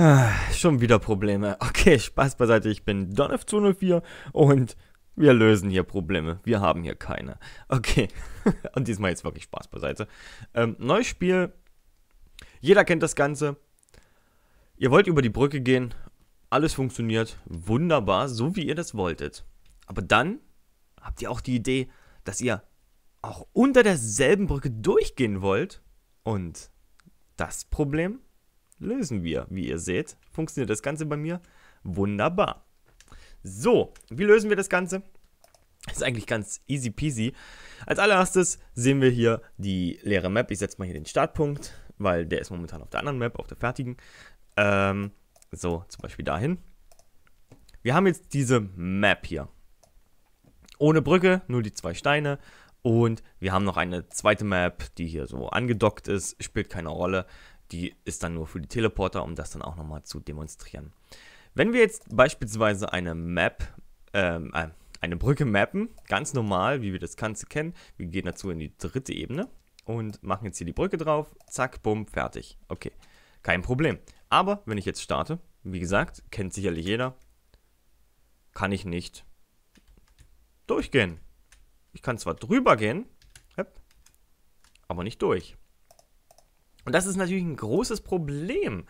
Ah, schon wieder Probleme. Okay, Spaß beiseite, ich bin DonF204 und wir lösen hier Probleme. Wir haben hier keine. Okay, und diesmal jetzt wirklich Spaß beiseite. Ähm, neues Spiel. Jeder kennt das Ganze. Ihr wollt über die Brücke gehen. Alles funktioniert wunderbar, so wie ihr das wolltet. Aber dann habt ihr auch die Idee, dass ihr auch unter derselben Brücke durchgehen wollt. Und das Problem lösen wir. Wie ihr seht, funktioniert das Ganze bei mir wunderbar. So, wie lösen wir das Ganze? ist eigentlich ganz easy peasy. Als allererstes sehen wir hier die leere Map. Ich setze mal hier den Startpunkt, weil der ist momentan auf der anderen Map, auf der fertigen. Ähm, so, zum Beispiel dahin. Wir haben jetzt diese Map hier. Ohne Brücke, nur die zwei Steine. Und wir haben noch eine zweite Map, die hier so angedockt ist. Spielt keine Rolle. Die ist dann nur für die Teleporter, um das dann auch nochmal zu demonstrieren. Wenn wir jetzt beispielsweise eine Map, ähm, äh, eine Brücke mappen, ganz normal, wie wir das Ganze kennen, wir gehen dazu in die dritte Ebene und machen jetzt hier die Brücke drauf, zack, bumm, fertig. Okay, kein Problem. Aber wenn ich jetzt starte, wie gesagt, kennt sicherlich jeder, kann ich nicht durchgehen. Ich kann zwar drüber gehen, aber nicht durch. Und das ist natürlich ein großes Problem,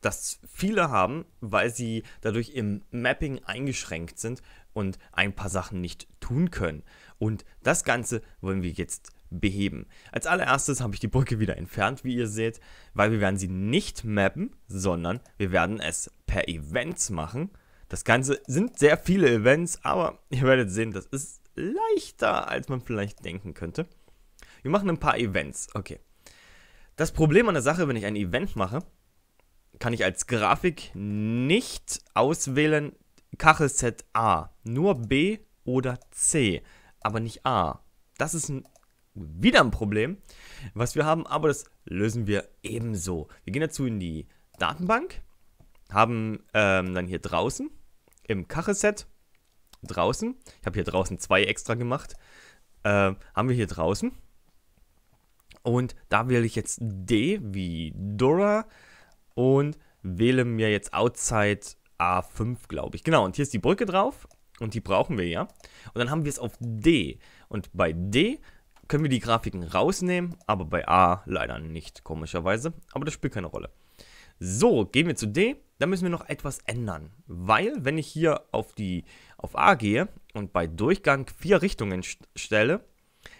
das viele haben, weil sie dadurch im Mapping eingeschränkt sind und ein paar Sachen nicht tun können. Und das Ganze wollen wir jetzt beheben. Als allererstes habe ich die Brücke wieder entfernt, wie ihr seht, weil wir werden sie nicht mappen, sondern wir werden es per Events machen. Das Ganze sind sehr viele Events, aber ihr werdet sehen, das ist leichter, als man vielleicht denken könnte. Wir machen ein paar Events. Okay, das Problem an der Sache, wenn ich ein Event mache, kann ich als Grafik nicht auswählen Kachel Z A, nur B oder C, aber nicht A. Das ist ein, wieder ein Problem, was wir haben, aber das lösen wir ebenso. Wir gehen dazu in die Datenbank, haben ähm, dann hier draußen im Kachelset draußen, ich habe hier draußen zwei extra gemacht, äh, haben wir hier draußen und da wähle ich jetzt D wie Dora und wähle mir jetzt Outside A5, glaube ich. Genau, und hier ist die Brücke drauf und die brauchen wir ja. Und dann haben wir es auf D. Und bei D können wir die Grafiken rausnehmen, aber bei A leider nicht, komischerweise. Aber das spielt keine Rolle. So, gehen wir zu D. Da müssen wir noch etwas ändern, weil wenn ich hier auf, die, auf A gehe und bei Durchgang vier Richtungen st stelle,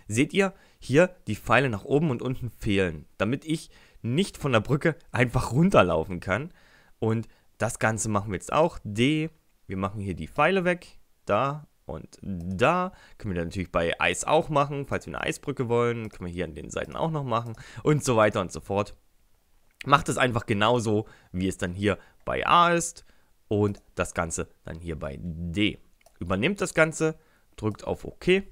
seht ihr, hier die Pfeile nach oben und unten fehlen, damit ich nicht von der Brücke einfach runterlaufen kann. Und das Ganze machen wir jetzt auch. D, wir machen hier die Pfeile weg, da und da. Können wir dann natürlich bei Eis auch machen, falls wir eine Eisbrücke wollen. Können wir hier an den Seiten auch noch machen und so weiter und so fort. Macht es einfach genauso, wie es dann hier bei A ist und das Ganze dann hier bei D. Übernimmt das Ganze, drückt auf OK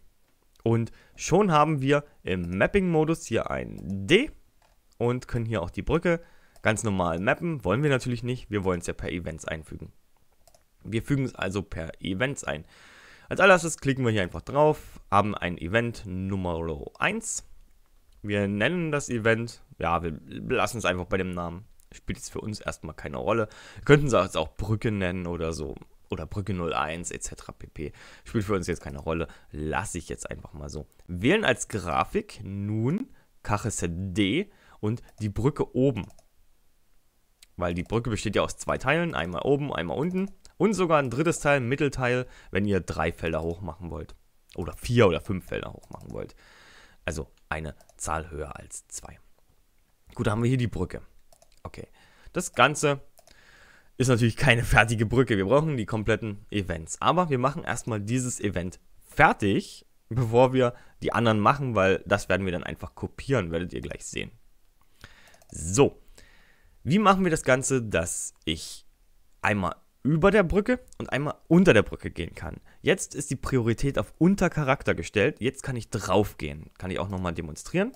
und schon haben wir im Mapping-Modus hier ein D und können hier auch die Brücke ganz normal mappen. Wollen wir natürlich nicht, wir wollen es ja per Events einfügen. Wir fügen es also per Events ein. Als allererstes klicken wir hier einfach drauf, haben ein Event Nummer 1. Wir nennen das Event, ja, wir lassen es einfach bei dem Namen. Spielt jetzt für uns erstmal keine Rolle. Wir könnten es auch Brücke nennen oder so oder Brücke 01 etc. pp. Spielt für uns jetzt keine Rolle. Lasse ich jetzt einfach mal so. Wählen als Grafik nun Kachese D und die Brücke oben. Weil die Brücke besteht ja aus zwei Teilen, einmal oben, einmal unten und sogar ein drittes Teil, ein Mittelteil, wenn ihr drei Felder hoch machen wollt. Oder vier oder fünf Felder hoch machen wollt. Also eine Zahl höher als zwei. Gut, da haben wir hier die Brücke. Okay. Das Ganze ist natürlich keine fertige Brücke. Wir brauchen die kompletten Events. Aber wir machen erstmal dieses Event fertig, bevor wir die anderen machen, weil das werden wir dann einfach kopieren, werdet ihr gleich sehen. So, wie machen wir das Ganze, dass ich einmal über der Brücke und einmal unter der Brücke gehen kann. Jetzt ist die Priorität auf Untercharakter gestellt. Jetzt kann ich drauf gehen. Kann ich auch nochmal demonstrieren.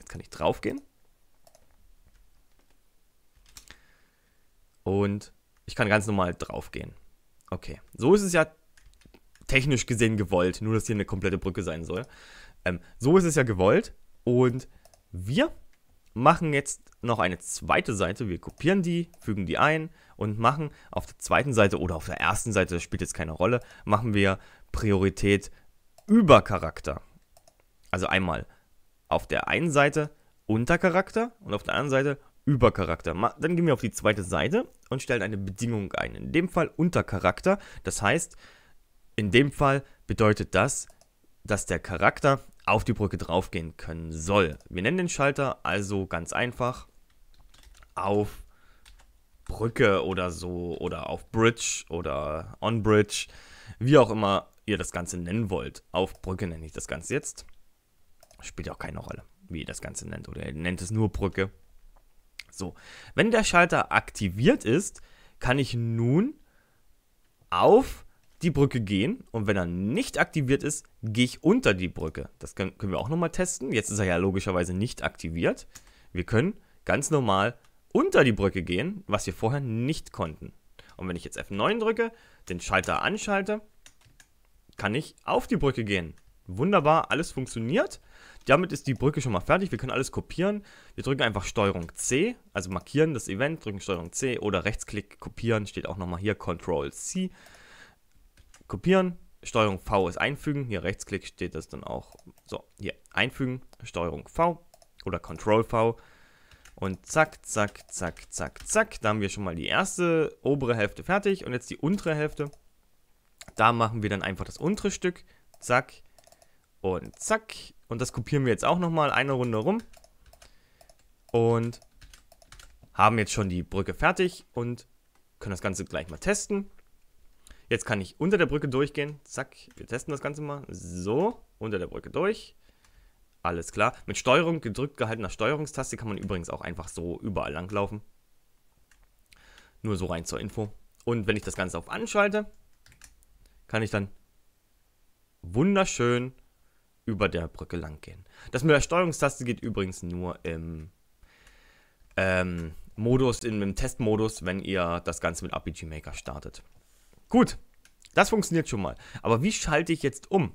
Jetzt kann ich drauf gehen. Und ich kann ganz normal drauf gehen. Okay, so ist es ja technisch gesehen gewollt, nur dass hier eine komplette Brücke sein soll. Ähm, so ist es ja gewollt und wir machen jetzt noch eine zweite Seite. Wir kopieren die, fügen die ein und machen auf der zweiten Seite oder auf der ersten Seite, das spielt jetzt keine Rolle, machen wir Priorität über Charakter. Also einmal auf der einen Seite Untercharakter und auf der anderen Seite Übercharakter. Dann gehen wir auf die zweite Seite und stellen eine Bedingung ein. In dem Fall unter Charakter. Das heißt, in dem Fall bedeutet das, dass der Charakter auf die Brücke draufgehen können soll. Wir nennen den Schalter also ganz einfach auf Brücke oder so oder auf Bridge oder on Bridge, wie auch immer ihr das Ganze nennen wollt. Auf Brücke nenne ich das Ganze jetzt. Spielt ja auch keine Rolle, wie ihr das Ganze nennt oder ihr nennt es nur Brücke. So, wenn der Schalter aktiviert ist, kann ich nun auf die Brücke gehen und wenn er nicht aktiviert ist, gehe ich unter die Brücke. Das können, können wir auch nochmal testen. Jetzt ist er ja logischerweise nicht aktiviert. Wir können ganz normal unter die Brücke gehen, was wir vorher nicht konnten. Und wenn ich jetzt F9 drücke, den Schalter anschalte, kann ich auf die Brücke gehen. Wunderbar, alles funktioniert. Damit ist die Brücke schon mal fertig. Wir können alles kopieren. Wir drücken einfach STRG C, also markieren das Event, drücken STRG C oder Rechtsklick kopieren, steht auch nochmal hier CTRL C. Kopieren, STRG V ist einfügen. Hier Rechtsklick steht das dann auch. So, hier einfügen, STRG V oder CTRL V. Und zack, zack, zack, zack, zack. Da haben wir schon mal die erste obere Hälfte fertig. Und jetzt die untere Hälfte. Da machen wir dann einfach das untere Stück. Zack, und zack. Und das kopieren wir jetzt auch nochmal eine Runde rum. Und haben jetzt schon die Brücke fertig und können das Ganze gleich mal testen. Jetzt kann ich unter der Brücke durchgehen. Zack, wir testen das Ganze mal. So, unter der Brücke durch. Alles klar. Mit Steuerung, gedrückt gehaltener Steuerungstaste kann man übrigens auch einfach so überall langlaufen. Nur so rein zur Info. Und wenn ich das Ganze auf Anschalte, kann ich dann wunderschön über der Brücke lang gehen. Das mit der Steuerungstaste geht übrigens nur im ähm, Modus, in dem Testmodus, wenn ihr das Ganze mit RPG Maker startet. Gut, das funktioniert schon mal. Aber wie schalte ich jetzt um?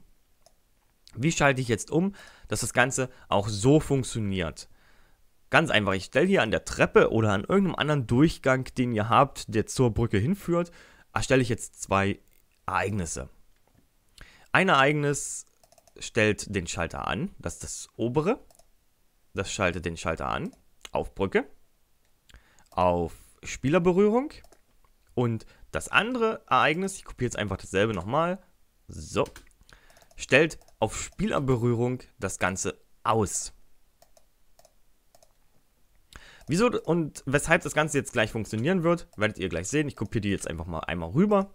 Wie schalte ich jetzt um, dass das Ganze auch so funktioniert? Ganz einfach, ich stelle hier an der Treppe oder an irgendeinem anderen Durchgang, den ihr habt, der zur Brücke hinführt, erstelle ich jetzt zwei Ereignisse. Ein Ereignis stellt den Schalter an. Das ist das obere. Das schaltet den Schalter an. Auf Brücke. Auf Spielerberührung. Und das andere Ereignis, ich kopiere jetzt einfach dasselbe nochmal. So. Stellt auf Spielerberührung das Ganze aus. Wieso und weshalb das Ganze jetzt gleich funktionieren wird, werdet ihr gleich sehen. Ich kopiere die jetzt einfach mal einmal rüber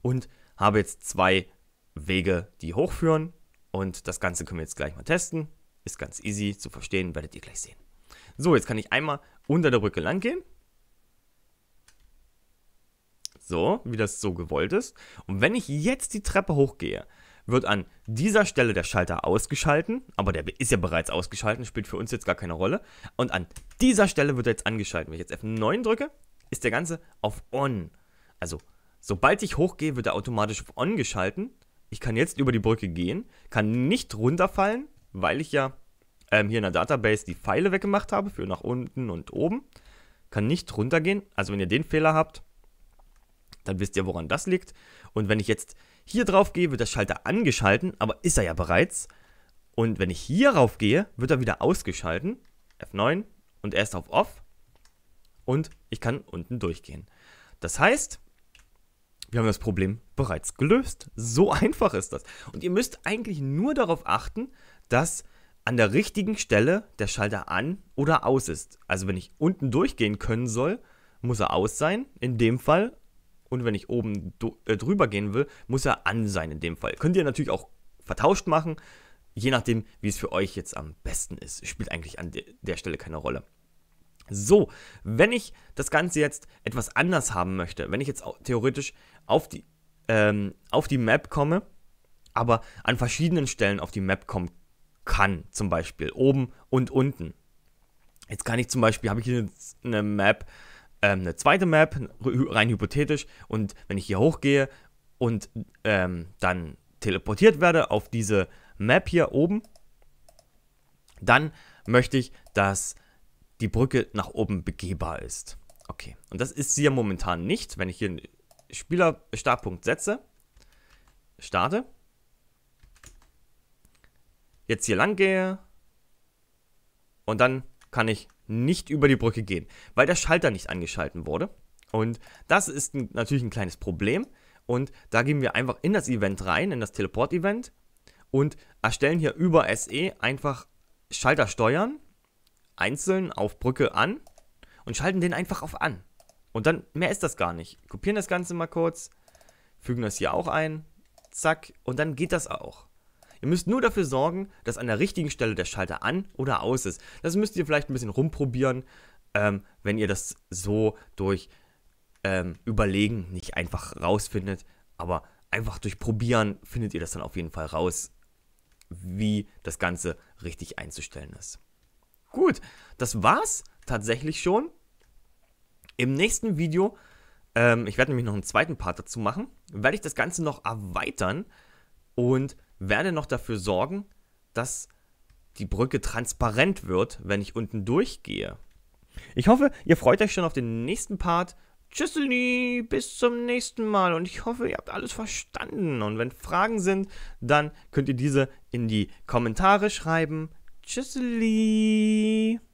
und habe jetzt zwei Wege, die hochführen. Und das Ganze können wir jetzt gleich mal testen. Ist ganz easy zu verstehen, werdet ihr gleich sehen. So, jetzt kann ich einmal unter der Brücke lang gehen. So, wie das so gewollt ist. Und wenn ich jetzt die Treppe hochgehe, wird an dieser Stelle der Schalter ausgeschalten, aber der ist ja bereits ausgeschalten, spielt für uns jetzt gar keine Rolle. Und an dieser Stelle wird er jetzt angeschaltet. Wenn ich jetzt F9 drücke, ist der Ganze auf On. Also, sobald ich hochgehe, wird er automatisch auf On geschalten ich kann jetzt über die Brücke gehen, kann nicht runterfallen, weil ich ja ähm, hier in der Database die Pfeile weggemacht habe für nach unten und oben. Kann nicht runtergehen. Also wenn ihr den Fehler habt, dann wisst ihr, woran das liegt. Und wenn ich jetzt hier drauf gehe, wird der Schalter angeschalten, aber ist er ja bereits. Und wenn ich hier rauf gehe, wird er wieder ausgeschalten. F9 und er ist auf Off. Und ich kann unten durchgehen. Das heißt, wir haben das Problem bereits gelöst. So einfach ist das. Und ihr müsst eigentlich nur darauf achten, dass an der richtigen Stelle der Schalter an oder aus ist. Also wenn ich unten durchgehen können soll, muss er aus sein, in dem Fall. Und wenn ich oben äh, drüber gehen will, muss er an sein, in dem Fall. Könnt ihr natürlich auch vertauscht machen, je nachdem, wie es für euch jetzt am besten ist. Spielt eigentlich an de der Stelle keine Rolle. So, wenn ich das Ganze jetzt etwas anders haben möchte, wenn ich jetzt theoretisch auf die, ähm, auf die Map komme, aber an verschiedenen Stellen auf die Map kommen kann, zum Beispiel oben und unten. Jetzt kann ich zum Beispiel, habe ich hier eine Map, ähm, eine zweite Map, rein hypothetisch, und wenn ich hier hochgehe und ähm, dann teleportiert werde auf diese Map hier oben, dann möchte ich, dass die Brücke nach oben begehbar ist. Okay, und das ist sie ja momentan nicht. Wenn ich hier einen Spielerstartpunkt setze, starte, jetzt hier lang gehe und dann kann ich nicht über die Brücke gehen, weil der Schalter nicht angeschalten wurde. Und das ist ein, natürlich ein kleines Problem. Und da gehen wir einfach in das Event rein, in das Teleport-Event und erstellen hier über SE einfach Schalter steuern einzeln auf Brücke an und schalten den einfach auf an. Und dann, mehr ist das gar nicht. Kopieren das Ganze mal kurz, fügen das hier auch ein, zack, und dann geht das auch. Ihr müsst nur dafür sorgen, dass an der richtigen Stelle der Schalter an oder aus ist. Das müsst ihr vielleicht ein bisschen rumprobieren, ähm, wenn ihr das so durch ähm, Überlegen nicht einfach rausfindet. Aber einfach durch Probieren findet ihr das dann auf jeden Fall raus, wie das Ganze richtig einzustellen ist. Gut, das war's tatsächlich schon. Im nächsten Video, ähm, ich werde nämlich noch einen zweiten Part dazu machen, werde ich das Ganze noch erweitern und werde noch dafür sorgen, dass die Brücke transparent wird, wenn ich unten durchgehe. Ich hoffe, ihr freut euch schon auf den nächsten Part. Tschüsseli, bis zum nächsten Mal und ich hoffe, ihr habt alles verstanden. Und wenn Fragen sind, dann könnt ihr diese in die Kommentare schreiben. Tschüssli.